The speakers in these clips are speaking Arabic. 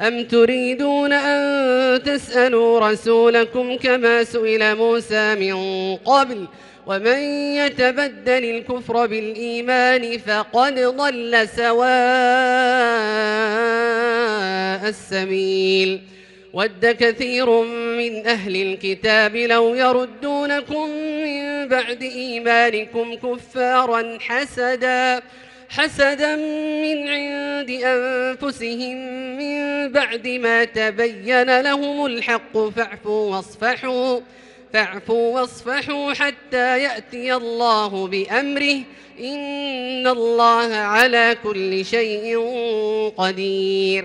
أم تريدون أن تسألوا رسولكم كما سئل موسى من قبل ومن يتبدل الكفر بالإيمان فقد ضل سواء السبيل ود كثير من أهل الكتاب لو يردونكم من بعد إيمانكم كفارا حسداً حسدا من عند أنفسهم من بعد ما تبين لهم الحق فاعفوا واصفحوا فاعفوا واصفحوا حتى يأتي الله بأمره إن الله على كل شيء قدير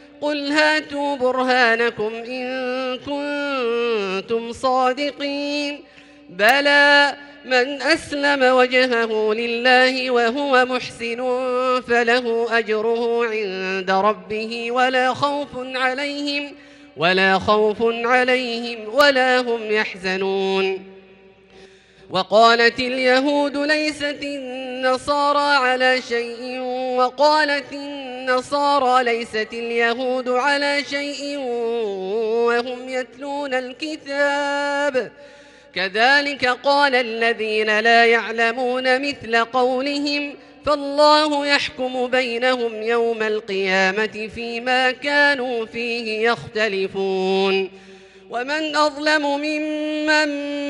قل هاتوا برهانكم إن كنتم صادقين بلى من أسلم وجهه لله وهو محسن فله أجره عند ربه ولا خوف عليهم ولا خوف عليهم ولا هم يحزنون وقالت اليهود ليست النصارى على شيء وقالت النصارى ليست اليهود على شيء وهم يتلون الكتاب كذلك قال الذين لا يعلمون مثل قولهم فالله يحكم بينهم يوم القيامة فيما كانوا فيه يختلفون ومن أظلم ممن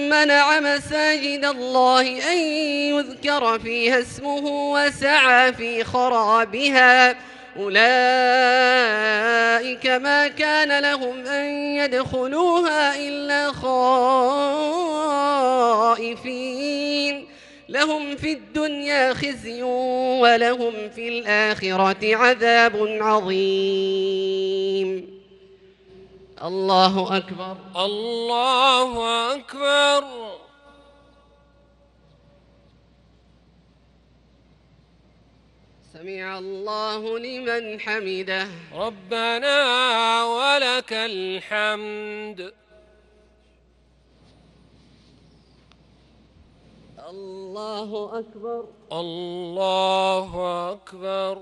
منع مساجد الله أن يذكر فيها اسمه وسعى في خرابها أولئك ما كان لهم أن يدخلوها إلا خائفين لهم في الدنيا خزي ولهم في الآخرة عذاب عظيم الله أكبر الله أكبر سمع الله لمن حمده ربنا ولك الحمد الله أكبر الله أكبر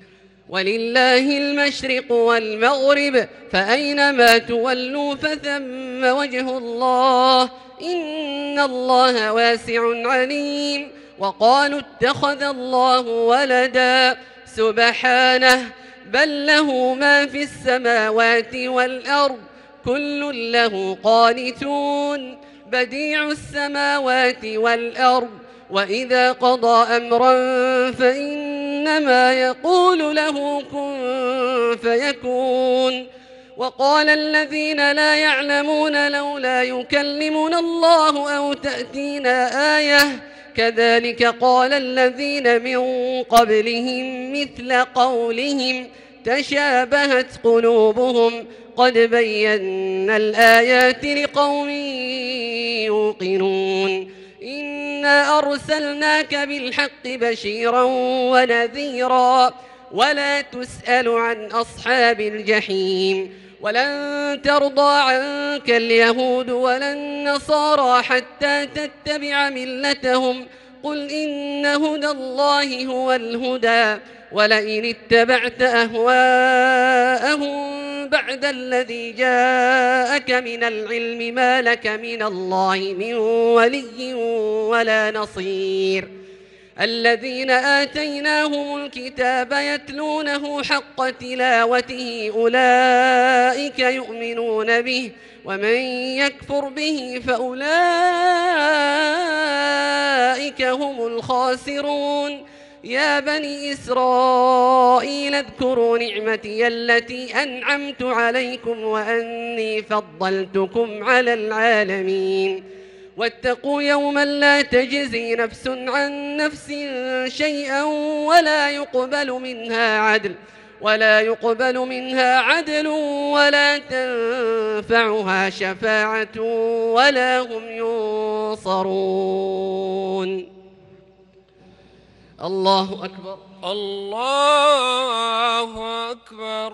ولله المشرق والمغرب فأينما تولوا فثم وجه الله إن الله واسع عليم وقالوا اتخذ الله ولدا سبحانه بل له ما في السماوات والأرض كل له قانتون بديع السماوات والأرض وإذا قضى أمرا فإنما يقول له كن فيكون وقال الذين لا يعلمون لولا يكلمنا الله أو تأتينا آية كذلك قال الذين من قبلهم مثل قولهم تشابهت قلوبهم قد بينا الآيات لقوم يوقنون إن إنا أرسلناك بالحق بشيرا ونذيرا ولا تسأل عن أصحاب الجحيم ولن ترضى عنك اليهود ولا النصارى حتى تتبع ملتهم ۖ قل إن هدى الله هو الهدى ولئن اتبعت أهواءهم بعد الذي جاءك من العلم ما لك من الله من ولي ولا نصير الذين آتيناهم الكتاب يتلونه حق تلاوته أولئك يؤمنون به ومن يكفر به فأولئك هم الخاسرون يا بني إسرائيل اذكروا نعمتي التي أنعمت عليكم وأني فضلتكم على العالمين واتقوا يوما لا تجزي نفس عن نفس شيئا ولا يقبل منها عدل ولا يقبل منها عدل ولا تنفعها شفاعة ولا هم ينصرون الله أكبر الله أكبر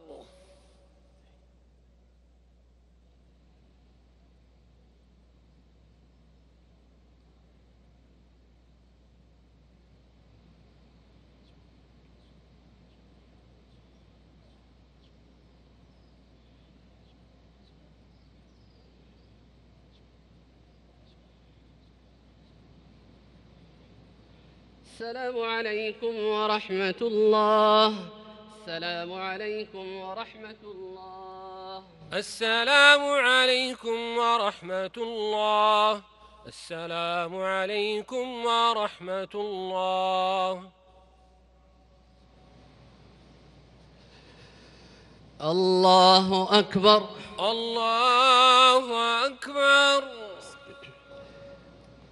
السلام عليكم ورحمة الله السلام عليكم ورحمة الله السلام عليكم ورحمة الله السلام عليكم ورحمة الله الله أكبر الله أكبر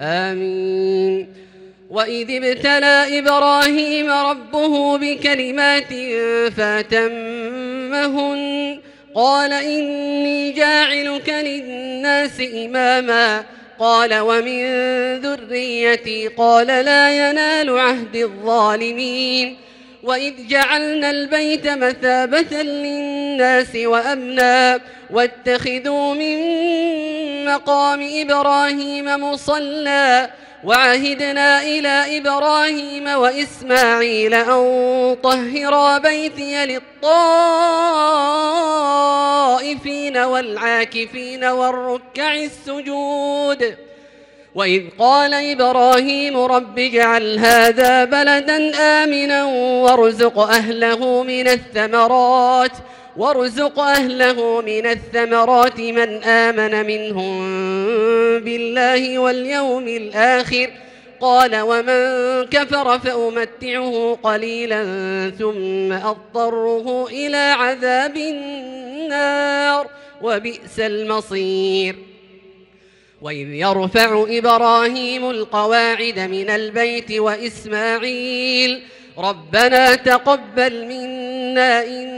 آمين وإذ ابتلى إبراهيم ربه بكلمات فاتمهن قال إني جاعلك للناس إماما قال ومن ذريتي قال لا ينال عهد الظالمين وإذ جعلنا البيت مثابة للناس وأمنا واتخذوا من مقام إبراهيم مصلى وعهدنا إلى إبراهيم وإسماعيل أن طهرا بيتي للطائفين والعاكفين والركع السجود وإذ قال إبراهيم رب اجعل هذا بلدا آمنا وارزق أهله من الثمرات ۖ وارزق أهله من الثمرات من آمن منهم بالله واليوم الآخر قال ومن كفر فأمتعه قليلا ثم أضطره إلى عذاب النار وبئس المصير وإذ يرفع إبراهيم القواعد من البيت وإسماعيل ربنا تقبل منا إن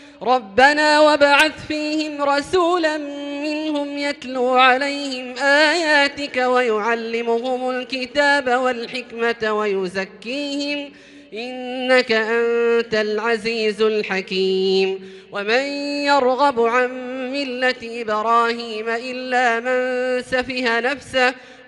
ربنا وابعث فيهم رسولا منهم يتلو عليهم آياتك ويعلمهم الكتاب والحكمة ويزكيهم إنك أنت العزيز الحكيم ومن يرغب عن ملة إبراهيم إلا من سفه نفسه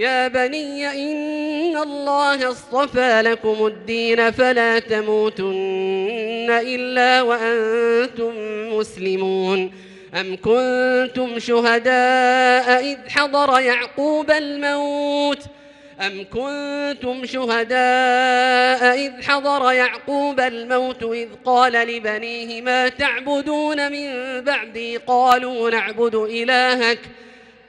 يا بني إن الله اصطفى لكم الدين فلا تموتن إلا وأنتم مسلمون أم كنتم شهداء إذ حضر يعقوب الموت أم كنتم شهداء إذ حضر يعقوب الموت إذ قال لبنيه ما تعبدون من بعدي قالوا نعبد إلهك ۖ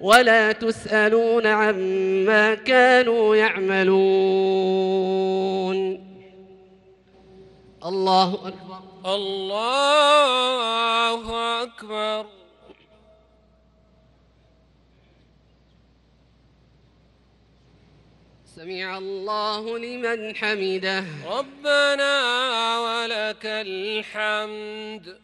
ولا تسألون عما كانوا يعملون الله أكبر الله أكبر سمع الله لمن حمده ربنا ولك الحمد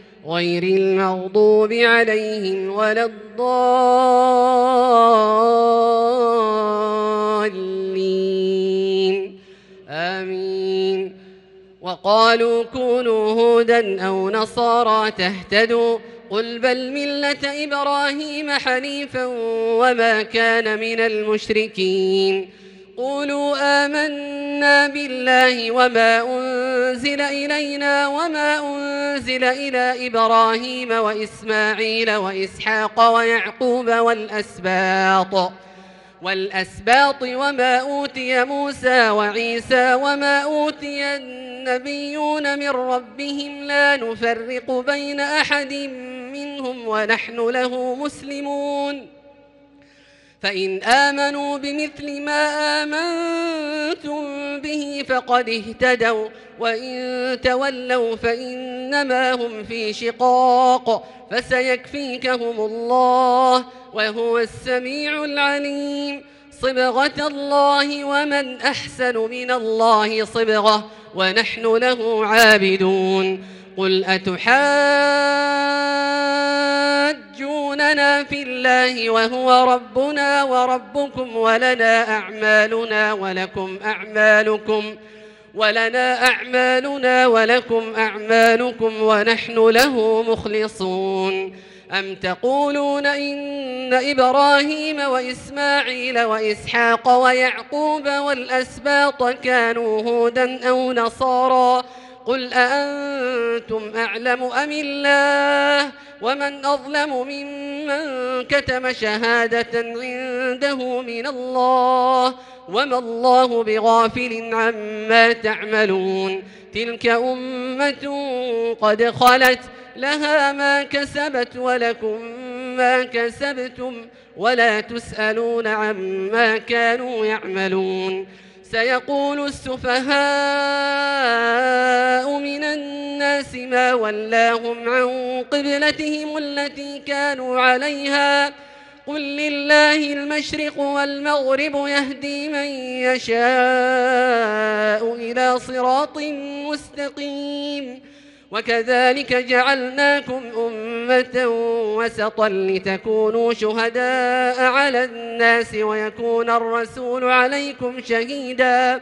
غير المغضوب عليهم ولا الضالين آمين وقالوا كونوا هودا أو نصارى تهتدوا قل بل ملة إبراهيم حنيفا وما كان من المشركين قولوا آمنا بالله وما أنزل إلينا وما أنزل إلى إبراهيم وإسماعيل وإسحاق ويعقوب والأسباط والأسباط وما أوتي موسى وعيسى وما أوتي النبيون من ربهم لا نفرق بين أحد منهم ونحن له مسلمون فإن آمنوا بمثل ما آمنتم به فقد اهتدوا وإن تولوا فإنما هم في شقاق فسيكفيكهم الله وهو السميع العليم صبغة الله ومن أحسن من الله صبغة ونحن له عابدون قل أتحاب لنا في الله وهو ربنا وربكم ولنا أعمالنا ولكم أعمالكم ولنا أعمالنا ولكم أعمالكم ونحن له مخلصون أم تقولون إن إبراهيم وإسماعيل وإسحاق ويعقوب والأسباط كانوا هودا أو نصارا قل أأنتم أعلم أم الله ؟ ومن أظلم ممن كتم شهادة عنده من الله وما الله بغافل عما تعملون تلك أمة قد خلت لها ما كسبت ولكم ما كسبتم ولا تسألون عما كانوا يعملون سيقول السفهاء ما ولاهم عن قبلتهم التي كانوا عليها قل لله المشرق والمغرب يهدي من يشاء إلى صراط مستقيم وكذلك جعلناكم أمة وسطا لتكونوا شهداء على الناس ويكون الرسول عليكم شهيداً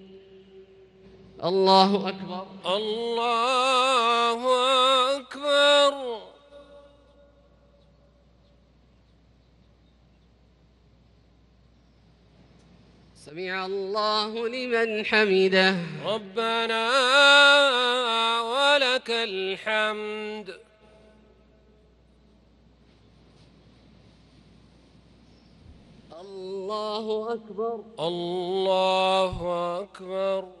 الله أكبر الله أكبر سمع الله لمن حمده ربنا ولك الحمد الله أكبر الله أكبر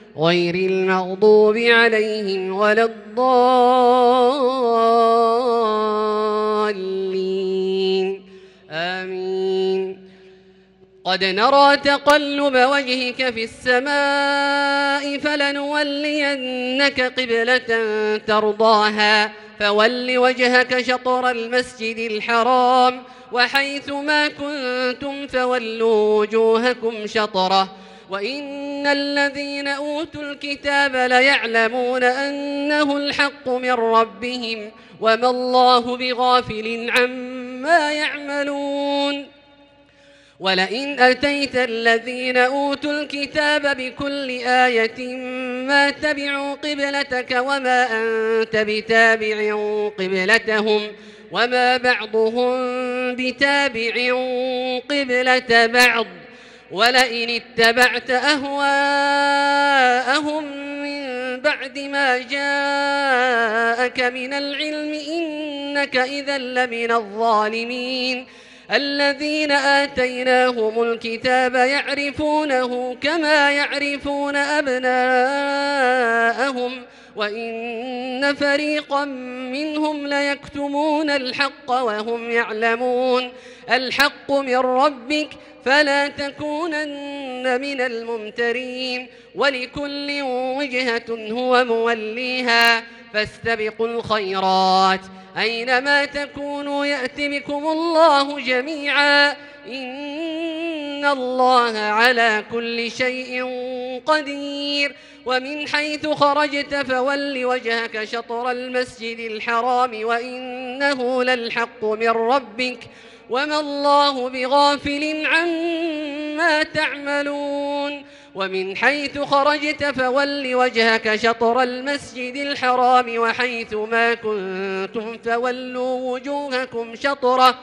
غير المغضوب عليهم ولا الضالين آمين قد نرى تقلب وجهك في السماء فلنولينك قبلة ترضاها فول وجهك شطر المسجد الحرام وحيث ما كنتم فولوا وجوهكم شطره وإن الذين أوتوا الكتاب ليعلمون أنه الحق من ربهم وما الله بغافل عما يعملون ولئن أتيت الذين أوتوا الكتاب بكل آية ما تبعوا قبلتك وما أنت بتابع قبلتهم وما بعضهم بتابع قبلة بعض ولئن اتبعت أهواءهم من بعد ما جاءك من العلم إنك إذا لمن الظالمين الذين آتيناهم الكتاب يعرفونه كما يعرفون أبناءهم ۖ وإن فريقا منهم ليكتمون الحق وهم يعلمون الحق من ربك فلا تكونن من الممترين ولكل وجهة هو موليها فاستبقوا الخيرات أينما تكونوا يأت بكم الله جميعا إن الله على كل شيء قدير ومن حيث خرجت فول وجهك شطر المسجد الحرام وإنه للحق من ربك وما الله بغافل عما تعملون ومن حيث خرجت فول وجهك شطر المسجد الحرام وحيث ما كنتم فولوا وجوهكم شطره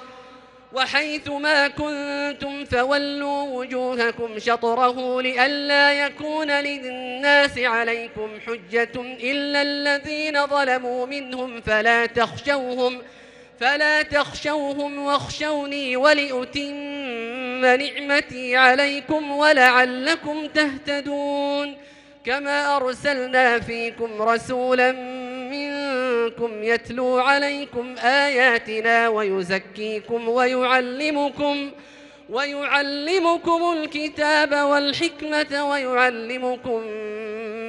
وحيث ما كنتم فولوا وجوهكم شطره لئلا يكون للناس عليكم حجة إلا الذين ظلموا منهم فلا تخشوهم فلا تخشوهم واخشوني ولأتم نعمتي عليكم ولعلكم تهتدون كما أرسلنا فيكم رسولا منكم يتلو عليكم آياتنا ويزكيكم ويعلمكم ويعلمكم الكتاب والحكمة ويعلمكم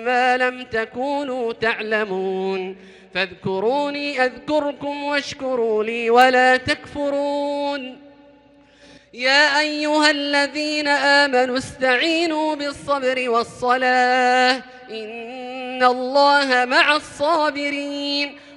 ما لم تكونوا تعلمون فاذكروني أذكركم واشكروا لي ولا تكفرون يا أيها الذين آمنوا استعينوا بالصبر والصلاة إن الله مع الصابرين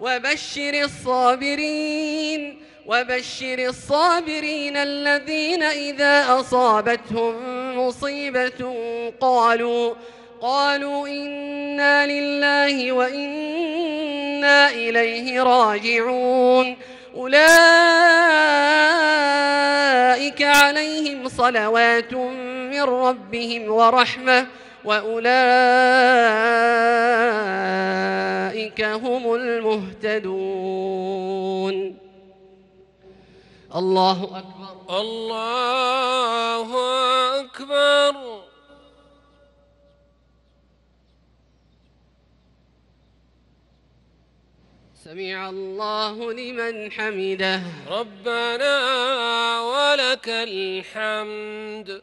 وبشر الصابرين وبشر الصابرين الذين إذا أصابتهم مصيبة قالوا قالوا إنا لله وإنا إليه راجعون أولئك عليهم صلوات من ربهم ورحمة وأولئك هم المهتدون الله أكبر الله أكبر سمع الله لمن حمده ربنا ولك الحمد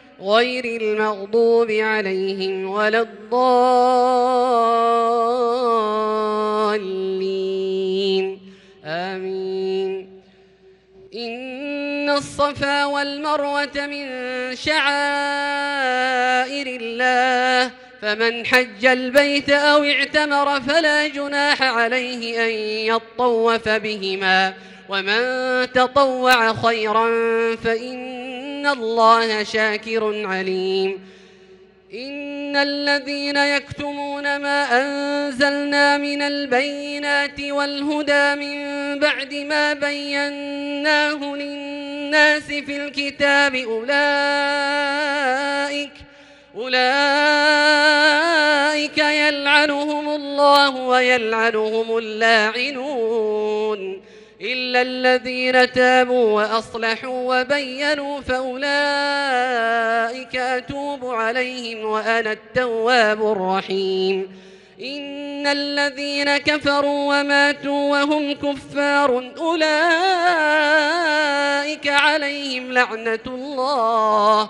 غير المغضوب عليهم ولا الضالين آمين إن الصفا والمروة من شعائر الله فمن حج البيت أو اعتمر فلا جناح عليه أن يطوف بهما ومن تطوع خيرا فإن إن الله شاكر عليم إن الذين يكتمون ما أنزلنا من البينات والهدى من بعد ما بيناه للناس في الكتاب أولئك أولئك يلعنهم الله ويلعنهم اللاعنون إلا الذين تابوا وأصلحوا وبينوا فأولئك أتوب عليهم وأنا التواب الرحيم إن الذين كفروا وماتوا وهم كفار أولئك عليهم لعنة الله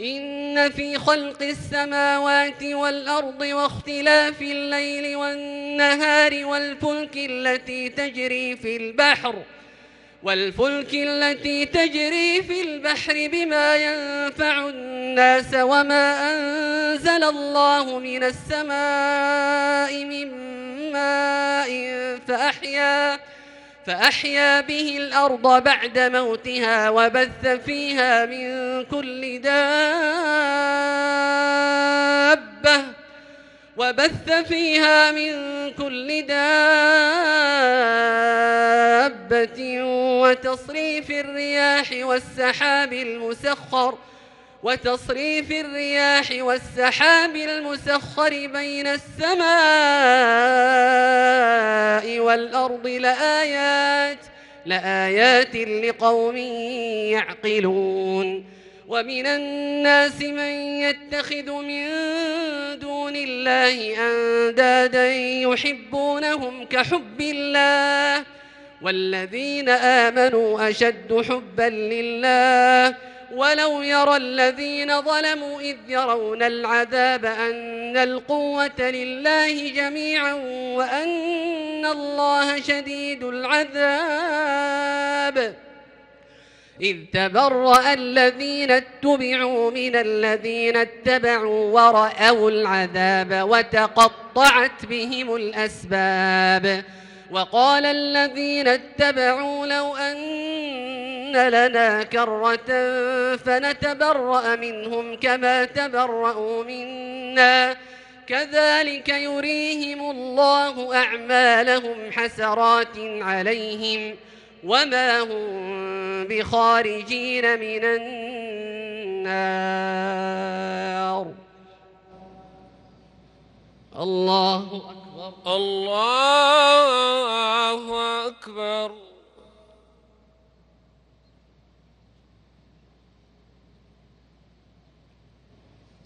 إن في خلق السماوات والأرض واختلاف الليل والنهار والفلك التي تجري في البحر والفلك التي تجري في البحر بما ينفع الناس وما أنزل الله من السماء من ماء فأحيا فأحيا به الأرض بعد موتها وبث فيها من كل دابة وبث فيها من كل دابة وتصريف الرياح والسحاب المسخر ۖ وتصريف الرياح والسحاب المسخر بين السماء والأرض لآيات لآيات لقوم يعقلون ومن الناس من يتخذ من دون الله أندادا يحبونهم كحب الله والذين آمنوا أشد حبا لله ولو يرى الذين ظلموا إذ يرون العذاب أن القوة لله جميعا وأن الله شديد العذاب إذ تبرأ الذين اتبعوا من الذين اتبعوا ورأوا العذاب وتقطعت بهم الأسباب وقال الذين اتبعوا لو أن لنا كرة فنتبرأ منهم كما تبرأوا منا كذلك يريهم الله أعمالهم حسرات عليهم وما هم بخارجين من النار الله أكبر الله أكبر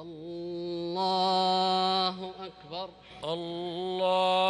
الله أكبر الله